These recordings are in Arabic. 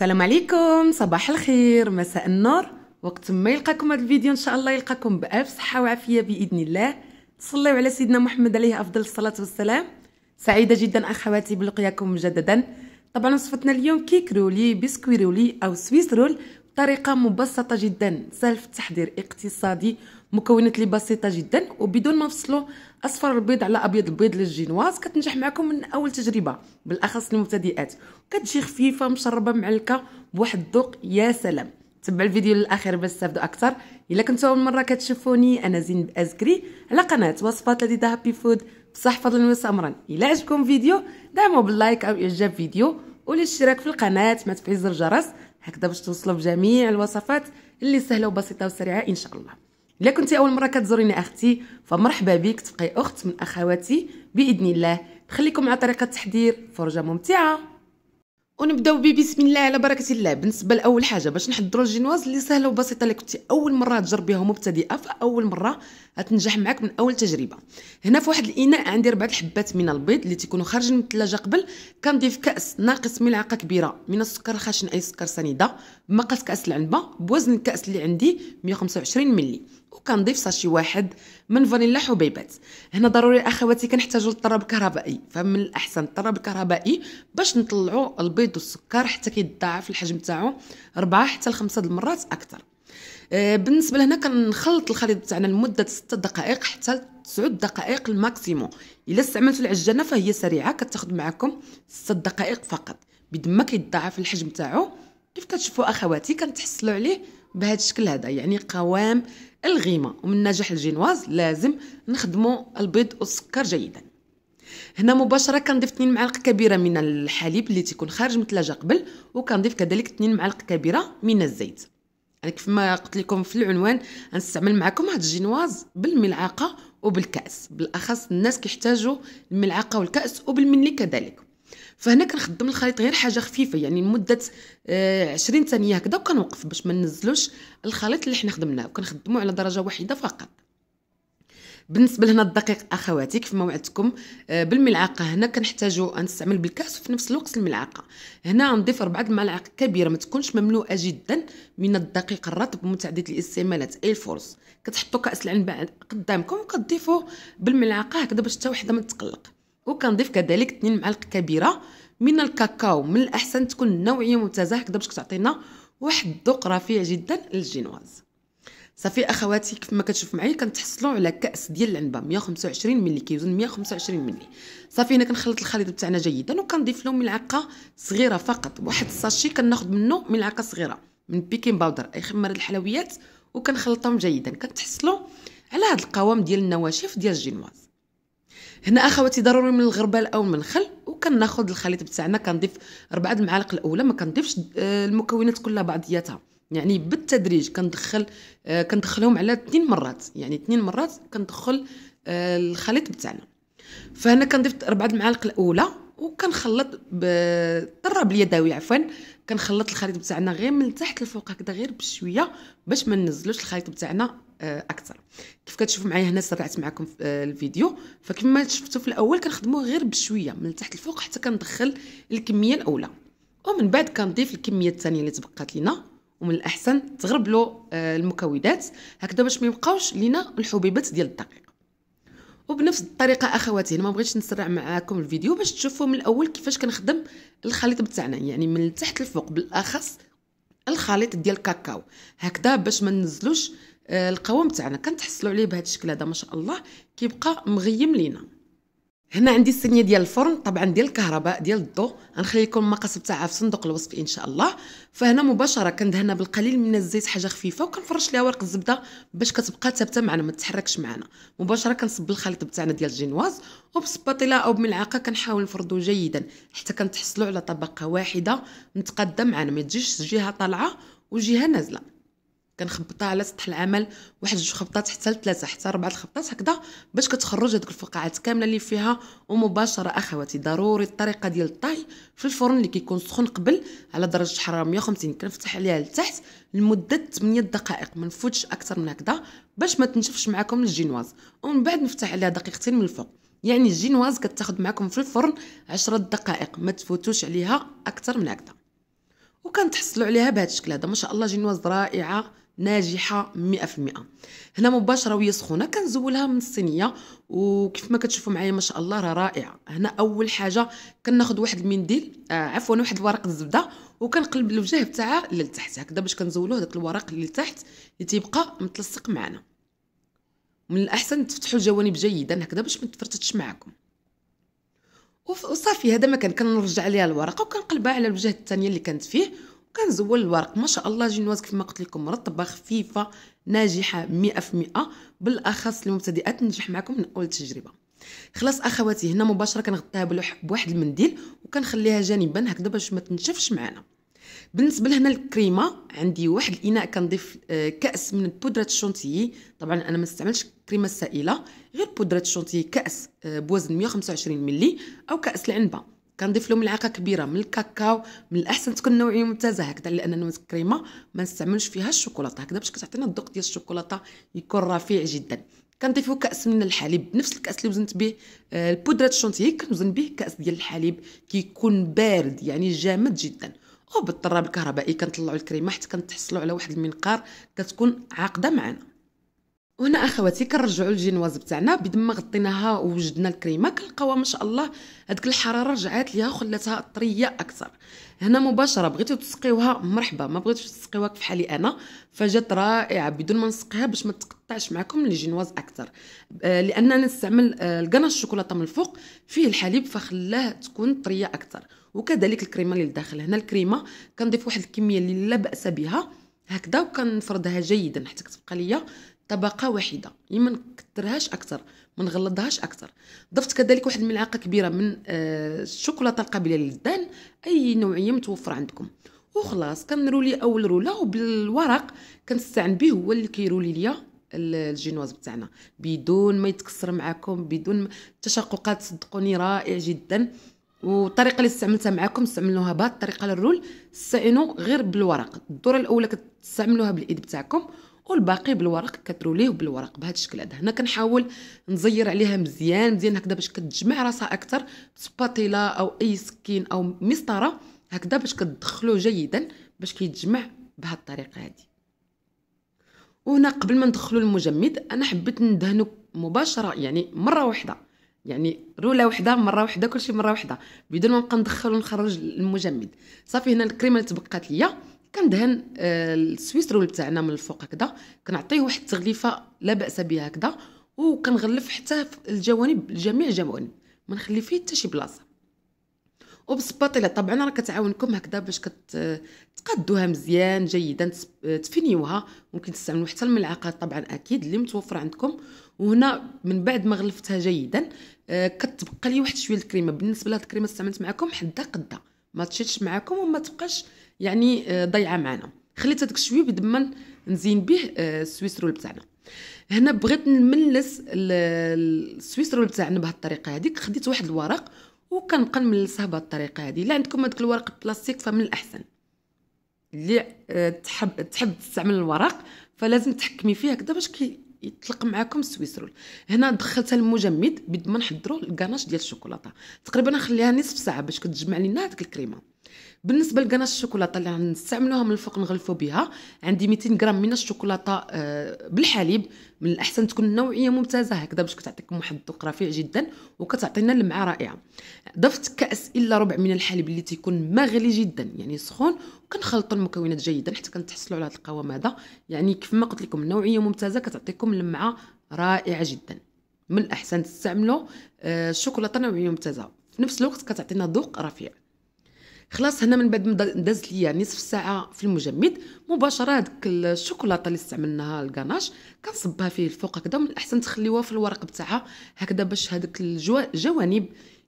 السلام عليكم صباح الخير مساء النور وقت ما يلقاكم هذا الفيديو ان شاء الله يلقاكم بالف صحه وعافيه باذن الله صلوا على سيدنا محمد عليه افضل الصلاه والسلام سعيده جدا اخواتي بلقياكم مجددا طبعا وصفتنا اليوم كيك رولي بسكوي رولي او سويس رول بطريقه مبسطه جدا سهل في التحضير اقتصادي مكونات لي بسيطه جدا وبدون ما نفصلوا اصفر البيض على ابيض البيض للجينواز كتنجح معكم من اول تجربه بالاخص المبتدئات كتجي خفيفه مشربه معلكه بواحد الذوق يا سلام تبعوا الفيديو للاخر باش تستافدوا اكثر الا كنتوا اول مره كتشوفوني انا زينب ازكري على قناه وصفات لذيذه هابي فود بصح فضلا وسمرا الا عجبكم الفيديو دعموا باللايك او اعجاب فيديو والاشتراك في القناه مع تفعيل زر الجرس هكذا باش توصلوا بجميع الوصفات اللي سهله وبسيطه وسريعه ان شاء الله الا كنتي اول مره كتزوريني اختي فمرحبا بك تبقي اخت من اخواتي باذن الله خليكم مع طريقه تحضير فرجه ممتعه ونبداو بسم الله على بركه الله بالنسبه لاول حاجه باش نحضروا الجينواز اللي سهله وبسيطه اللي كنتي اول مره تجربيها مبتدئه فاول مره غتنجح معك من اول تجربه هنا في واحد الاناء عندي ربعة الحبات من البيض اللي تيكونوا خارجين من الثلاجه قبل كنضيف كاس ناقص ملعقه كبيره من السكر الخشن اي سكر سنيده مقاس كاس العنبه بوزن الكاس اللي عندي 125 ملي وكنضيف ساشي واحد من فانيلا حبيبات هنا ضروري اخواتي كنحتاجوا الطراب الكهربائي فمن الاحسن الطراب الكهربائي باش نطلعوا البيض والسكر حتى كيتضاعف الحجم تاعو أربعة حتى لخمسة المرات اكثر آه، بالنسبه لهنا كنخلط الخليط تاعنا لمده 6 دقائق حتى 9 دقائق الماكسيموم الا استعملتوا العجانه فهي سريعه كتاخذ معكم 6 دقائق فقط بدون ما كيتضاعف الحجم تاعو كيف كتشوفوا اخواتي كنتحصلوا عليه بهذا الشكل هذا يعني قوام الغيمة ومن نجاح الجينواز لازم نخدمه البيض والسكر جيدا هنا مباشرة كنضيف 2 معالق كبيرة من الحليب اللي تيكون خارج من الثلاجة قبل وكنضيف كذلك 2 معالق كبيرة من الزيت انا يعني كيف ما قلت لكم في العنوان غنستعمل معكم هاد الجينواز بالملعقه وبالكاس بالاخص الناس كيحتاجوا الملعقه والكاس وبالملي كذلك فهنا كنخدم الخليط غير حاجه خفيفه يعني لمده 20 آه، ثانيه هكذا وكنوقف باش ما ننزلوش الخليط اللي حنا خدمناه وكنخدمو على درجه واحده فقط بالنسبه لهنا الدقيق اخواتي كيف ما وعدتكم آه، بالملعقه هنا كنحتاجو نستعمل بالكاس وفي نفس الوقت الملعقه هنا غنضيف اربع الملاعق كبيره ما تكونش مملوءه جدا من الدقيق الرطب متعدد الاستعمالات اي الفرص كتحطوا كاس العنب قدامكم وكتضيفوه بالملعقه هكذا باش حتى وحده ما تقلق وكنضيف كذلك 2 معالق كبيره من الكاكاو من الاحسن تكون النوعيه ممتازه هكذا باش كتعطينا واحد الذوق رفيع جدا للجينواز صافي اخواتي كيف ما كتشوف معايا كنتحصلوا على كاس ديال العنبه 125 ملي كيوزن 125 ملي صافي هنا كنخلط الخليط بتاعنا جيدا وكنضيف له ملعقه صغيره فقط واحد الساشي كناخذ منه ملعقه صغيره من بيكين باودر اي خمر الحلويات وكنخلطهم جيدا كتحصلوا على هذا القوام ديال النواشف ديال الجينواز هنا اخواتي ضروري من الغربال او من الخل وكناخذ الخليط بتاعنا كنضيف ربعة المعالق الاولى ما كنضيفش آه، المكونات كلها بعضياتها يعني بالتدريج كندخل آه، كندخلهم على اثنين مرات يعني اثنين مرات كندخل آه، الخليط بتاعنا فهنا كنضيف ربعة المعالق الاولى وكنخلط بالطراب اليدوي عفوا كنخلط الخليط بتاعنا غير من تحت لفوق هكذا غير بشويه باش ما ننزلوش الخليط بتاعنا آه، اكثر كيف كتشوفوا معايا هنا سرعت معكم في آه، الفيديو فكما شفتوا في الاول كنخدموه غير بشويه من تحت لفوق حتى كندخل الكميه الاولى ومن بعد كنضيف الكميه الثانيه اللي تبقات لينا ومن الاحسن تغرب له آه، المكونات هكذا باش ما يبقاوش لينا الحبيبات ديال الدقيق وبنفس الطريقه اخواتي انا ما بغيتش نسرع معاكم الفيديو باش تشوفوا من الاول كيفاش كنخدم الخليط بتاعنا يعني من تحت لفوق بالاخص الخليط ديال الكاكاو هكذا باش ما ننزلوش آه، القوام تاعنا كنتحصلوا عليه بهذا الشكل هذا ما شاء الله كيبقى مغيم لينا هنا عندي السنيه ديال الفرن طبعا ديال الكهرباء ديال الضو غنخلي لكم المقاس تاعها في صندوق الوصف ان شاء الله فهنا مباشره كندهنها بالقليل من الزيت حاجه خفيفه وكنفرش ليها ورق الزبده باش كتبقى ثابته معنا ما تتحركش معنا مباشره كنصب الخليط بتاعنا ديال الجينواز وبسباطيله او بملعقه كنحاول نفردو جيدا حتى كنتحصلوا على طبقه واحده متقدمه معنا ما تجيش جهه طالعه وجهه نازله كنخبطها على سطح العمل واحد جوج خبطات حتى لثلاثه حتى اربعه الخبطات هكذا باش كتخرج هذوك الفقاعات كامله اللي فيها ومباشره اخواتي ضروري الطريقه ديال الطهي في الفرن اللي كيكون سخون قبل على درجه حراره 150 كنفتح عليها لتحت لمده 8 دقائق ما نفوتش اكثر من هكذا باش ما تنشفش معكم الجينواز ومن بعد نفتح عليها دقيقتين من الفوق يعني الجينواز كتاخد معكم في الفرن 10 دقائق ما تفوتوش عليها اكثر من هكذا وكنتحصلوا عليها بهذا الشكل هذا ما شاء الله جينواز رائعه ناجحه 100% هنا مباشره وهي سخونه كنزولها من الصينيه وكيف ما كتشوفوا معايا ما شاء الله راه رائعه هنا اول حاجه كناخذ واحد المنديل آه عفوا واحد ورق الزبده وكنقلب الوجه تاعها للتحت هكذا باش كنزولو هداك الورق اللي تحت اللي تيبقى متلصق معنا من الاحسن تفتحوا الجوانب جيدا هكذا باش ما تفرتتش معكم وصافي هذا ما كان كنرجع ليها الورقه وكنقلبها على الوجه الثانيه اللي كانت فيه كنزول الورق ما شاء الله جينواز كما قلت لكم رطبه خفيفه ناجحه 100% بالاخص للمبتدئات ننجح معكم من اول تجربه خلاص اخواتي هنا مباشره كنغطيها بواحد المنديل وكنخليها جانبا هكذا باش ما تنشفش معنا بالنسبه لهنا الكريمه عندي واحد الاناء كنضيف آه، كاس من بودره الشونتيي طبعا انا ما نستعملش كريمه سائله غير بودره الشونتيي كاس آه، بوزن 125 ملي او كاس العنبه كنضيف له ملعقه كبيره من الكاكاو من الاحسن تكون نوعيه ممتازه هكذا لان نوت كريمه ما نستعملش فيها الشوكولاته هكذا باش كتعطينا الذوق ديال الشوكولاته يكون رفيع جدا كنضيفو كاس من الحليب نفس الكاس اللي وزنت به آه، البودره الشونتيه كنوزن به كاس ديال الحليب كيكون بارد يعني جامد جدا وبالطراب الكهربائي كنطلعوا الكريمه حتى كنتحصلوا على واحد المنقار كتكون عاقده معنا وهنا اخواتي كنرجعوا للجينواز بتاعنا بيد ما غطيناها ووجدنا الكريمه كنلقاوها ما شاء الله هذيك الحراره رجعات ليها وخلاتها طريه اكثر هنا مباشره بغيتو تسقيوها مرحبا ما بغيتش تسقيوها كيف حالي انا فجات رائعه بدون ما نسقيها باش ما تقطعش معكم الجينواز اكثر آه لان انا نستعمل آه الكناش الشوكولاته من الفوق فيه الحليب فخلاه تكون طريه اكثر وكذلك الكريمه اللي لداخل هنا الكريمه كنضيف واحد الكميه اللي لا باس بها هكذا وكنفردها جيدا حتى كتبقى ليا طبقه واحده اللي يعني ما نكثرهاش اكثر ما نغلظهاش اكثر ضفت كذلك واحد الملعقه كبيره من الشوكولاته آه، القابله للذهن اي نوعيه متوفر عندكم وخلاص كنرولي اول روله وبالورق كنستعن به هو اللي كيرولي ليا الجينواز بتاعنا بدون ما يتكسر معكم بدون تشققات صدقوني رائع جدا والطريقه اللي استعملتها معكم استعملوها بهاد الطريقه للرول استعينوا غير بالورق الدوره الاولى كتستعملوها باليد بتاعكم والباقي بالورق كتروليه بالورق بهذا الشكل هذا هنا كنحاول نزير عليها مزيان مزيان هكذا باش كتجمع راسها اكثر سباتيلا او اي سكين او مسطره هكذا باش كتدخلو جيدا باش كيتجمع بهذه الطريقه هذه وهنا قبل ما ندخلو المجمد انا حبيت ندهنو مباشره يعني مره واحده يعني روله وحده مره وحده كلشي مره وحده بدون ما نبقى ندخل ونخرج المجمد صافي هنا الكريمه اللي تبقات ليا كندهن آه، السويس رول تاعنا من الفوق هكذا كنعطيه واحد التغليفه لا باس بها هكذا وكنغلف حتى الجوانب جميع الجوانب ما نخلي فيه حتى شي بلاصه وبالسباطيله طبعا راه كتعاونكم هكذا باش كتقادوها مزيان جيدا تفنيوها ممكن تستعملوا حتى الملعقه طبعا اكيد اللي متوفر عندكم وهنا من بعد ما غلفتها جيدا آه، كتبقى لي واحد شويه الكريمه بالنسبه لهاد الكريمه استعملت معكم حدا قدها ما تشدش معاكم وما تبقاش يعني آه، ضايعه معنا خليت هذاك الشويه بدمن نزين به آه، السويسرو بتاعنا هنا بغيت نملس السويسرو بتاعنا بهذه الطريقه هذيك خديت واحد الورق وكنبقى نملسها بهذه الطريقه هذه الا عندكم هذاك الورق البلاستيك فمن الاحسن اللي آه، تحب تحب تستعمل الورق فلازم تحكمي فيه هكذا باش كي يطلق معاكم السويسرول هنا دخلت المجمد بيد ما نحضروا الكاناش ديال الشوكولاته تقريبا نخليها نصف ساعه باش كتجمع لينا هذيك الكريمه بالنسبه لكناش الشوكولاته اللي غنستعملوها من الفوق نغلفو بها عندي 200 غرام من الشوكولاته آه، بالحليب من الاحسن تكون النوعيه ممتازه هكذا باش كتعطيكم واحد الذوق رفيع جدا وكتعطينا لمعه رائعه ضفت كاس الا ربع من الحليب اللي تيكون مغلي جدا يعني سخون وكنخلطوا المكونات جيدا حتى كنتحصلوا على هذا القوام هذا يعني كيف ما قلت لكم النوعيه ممتازه كتعطيكم لمعه رائعه جدا من الاحسن تستعملوا آه، الشوكولاته نوعيه ممتازه في نفس الوقت كتعطينا ذوق رفيع خلاص هنا من بعد دازت ليا نصف ساعه في المجمد مباشره هذيك الشوكولاته اللي استعملناها الكناش كنصبها فيه الفوق هكذا ومن الاحسن تخليوها في الورق بتاعها هكذا باش هذيك الجوانب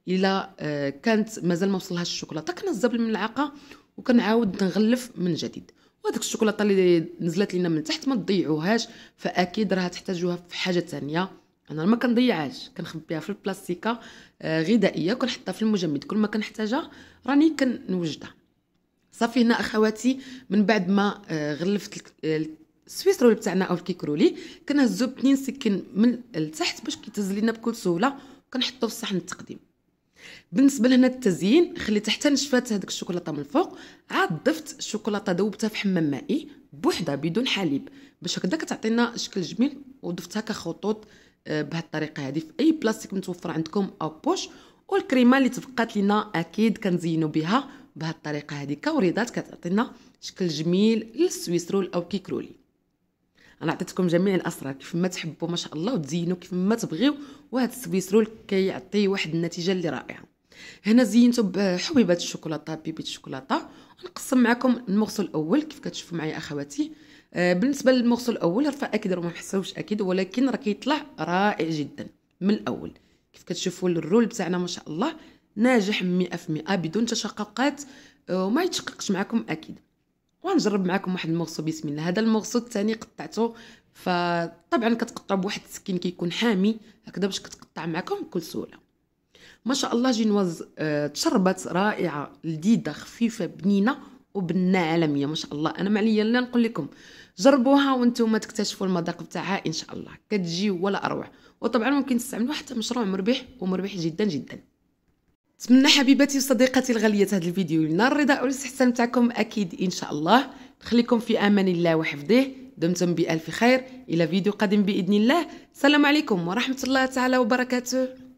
الا آه، كانت مازال ما وصلهاش الشوكولاته كنهزها بالملعقه وكنعاود نغلف من جديد وهذيك الشوكولاته اللي نزلت لينا من تحت ما تضيعوهاش فاكيد راها تحتاجوها في حاجه ثانيه انا ما كنضيعهاش كنخبيها في البلاستيكه آه، غذائيه كنحطها في المجمد كل ما كنحتاجها راني كنوجدها صافي هنا اخواتي من بعد ما آه، غلفت السويس رول تاعنا او الكيكرولي كنهزو بنين سكين من التحت باش كيتهز لينا بكل سهوله كنحطو في صحن التقديم بالنسبه لهنا التزيين خليت حتى نشفات هذيك الشوكولاته من الفوق عاد ضفت الشوكولاته ذوبتها في حمام مائي بوحدها بدون حليب باش هكذا كتعطينا شكل جميل وضفتها كخطوط آه، الطريقه هذه في اي بلاستيك متوفر عندكم او بوش والكريمه اللي تبقات لينا اكيد كنزينو بها الطريقه هذه كوريضات كتعطينا شكل جميل للسويسرول او كيكرولي انا عطيتكم جميع الاسرار كيف ما تحبوا ما شاء الله وتزينوا كيف ما تبغيو وهذا السويسرول كيعطي واحد النتيجه اللي رائعه هنا زينته بحبيبات الشوكولاته بيبي الشوكولاته نقسم معكم المغسل الاول كيف كتشوفوا معايا اخواتي آه، بالنسبه للمغسل الاول رفع اكيد راه ما حسوش اكيد ولكن راه كيطلع رائع جدا من الاول كيف كتشوفوا الرول بتاعنا ما شاء الله ناجح 100% بدون تشققات آه، وما يتشققش معكم اكيد ونجرب معكم واحد المغصو بسم الله هذا المغصو الثاني قطعته فطبعا كتقطع بواحد السكين كيكون حامي هكذا باش كتقطع معكم بكل سهوله ما شاء الله جينواز آه، تشربت رائعه لذيذه خفيفه بنينه وبناء عالميه ما شاء الله انا ما عليا لا نقول لكم جربوها وانتم تكتشفوا المذاق تاعها ان شاء الله كتجي ولا اروع وطبعا ممكن تستعملوها حتى مشروع مربح ومربح جدا جدا نتمنى حبيباتي وصديقاتي الغاليه هذا الفيديو لنا الرضا والاستحسان تاعكم اكيد ان شاء الله نخليكم في امان الله وحفظه دمتم بالف خير الى فيديو قادم باذن الله السلام عليكم ورحمه الله تعالى وبركاته